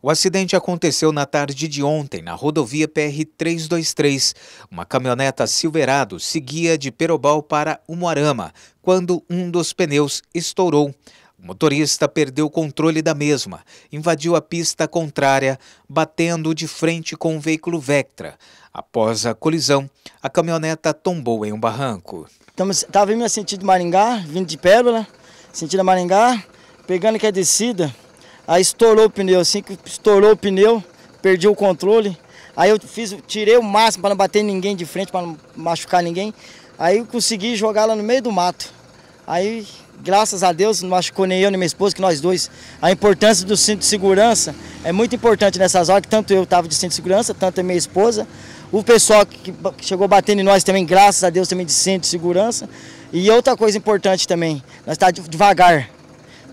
O acidente aconteceu na tarde de ontem, na rodovia PR-323. Uma caminhoneta Silverado seguia de Perobal para Umuarama, quando um dos pneus estourou. O motorista perdeu o controle da mesma, invadiu a pista contrária, batendo de frente com o um veículo Vectra. Após a colisão, a caminhoneta tombou em um barranco. Estava vindo a sentido Maringá, vindo de Pérola, sentido Maringá, pegando que a é descida, Aí estourou o pneu, assim que estourou o pneu, perdi o controle. Aí eu fiz, tirei o máximo para não bater ninguém de frente, para não machucar ninguém. Aí eu consegui jogar lá no meio do mato. Aí, graças a Deus, não machucou nem eu nem minha esposa, que nós dois. A importância do cinto de segurança é muito importante nessas horas, que tanto eu estava de cinto de segurança, tanto a minha esposa. O pessoal que chegou batendo em nós também, graças a Deus, também de cinto de segurança. E outra coisa importante também, nós estávamos devagar.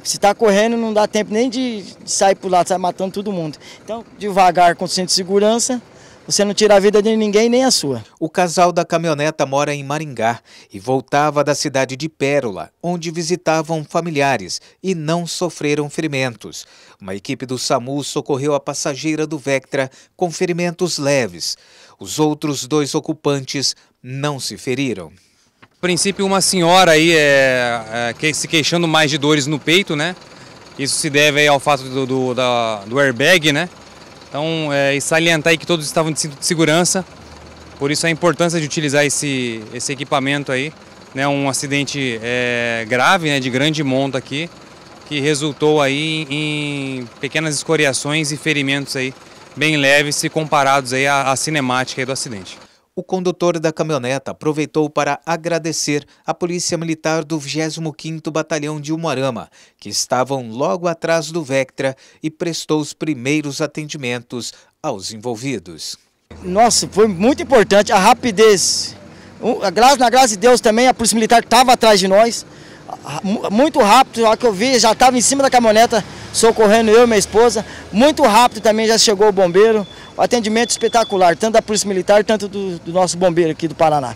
Se está correndo, não dá tempo nem de sair para o lado, sai matando todo mundo. Então, devagar, com centro de segurança, você não tira a vida de ninguém, nem a sua. O casal da caminhoneta mora em Maringá e voltava da cidade de Pérola, onde visitavam familiares e não sofreram ferimentos. Uma equipe do SAMU socorreu a passageira do Vectra com ferimentos leves. Os outros dois ocupantes não se feriram. A princípio, uma senhora aí é, é, se queixando mais de dores no peito, né? Isso se deve ao fato do, do, da, do airbag, né? Então, é, e salientar aí que todos estavam de cinto de segurança, por isso a importância de utilizar esse, esse equipamento aí, né? Um acidente é, grave, né? De grande monta aqui, que resultou aí em pequenas escoriações e ferimentos aí, bem leves se comparados aí à, à cinemática aí do acidente o condutor da caminhoneta aproveitou para agradecer a Polícia Militar do 25º Batalhão de Umuarama, que estavam logo atrás do Vectra e prestou os primeiros atendimentos aos envolvidos. Nossa, foi muito importante a rapidez. Na graça de Deus também, a Polícia Militar estava atrás de nós. Ah, muito rápido, a que eu vi, já estava em cima da caminhoneta, socorrendo eu e minha esposa. Muito rápido também já chegou o bombeiro. O atendimento espetacular, tanto da Polícia Militar, tanto do, do nosso bombeiro aqui do Paraná.